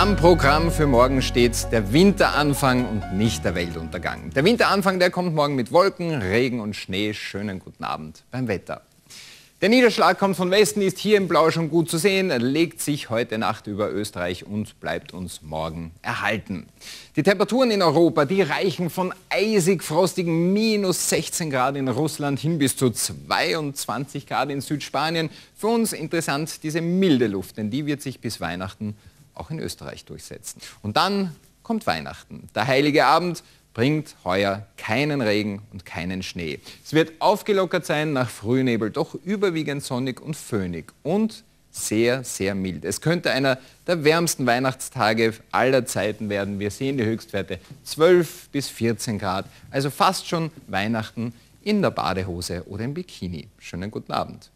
Am Programm für morgen steht der Winteranfang und nicht der Weltuntergang. Der Winteranfang, der kommt morgen mit Wolken, Regen und Schnee. Schönen guten Abend beim Wetter. Der Niederschlag kommt von Westen, ist hier im Blau schon gut zu sehen, legt sich heute Nacht über Österreich und bleibt uns morgen erhalten. Die Temperaturen in Europa, die reichen von eisig frostigen minus 16 Grad in Russland hin bis zu 22 Grad in Südspanien. Für uns interessant diese milde Luft, denn die wird sich bis Weihnachten auch in Österreich durchsetzen. Und dann kommt Weihnachten. Der heilige Abend bringt heuer keinen Regen und keinen Schnee. Es wird aufgelockert sein nach Frühnebel, doch überwiegend sonnig und föhnig und sehr, sehr mild. Es könnte einer der wärmsten Weihnachtstage aller Zeiten werden. Wir sehen die Höchstwerte 12 bis 14 Grad, also fast schon Weihnachten in der Badehose oder im Bikini. Schönen guten Abend.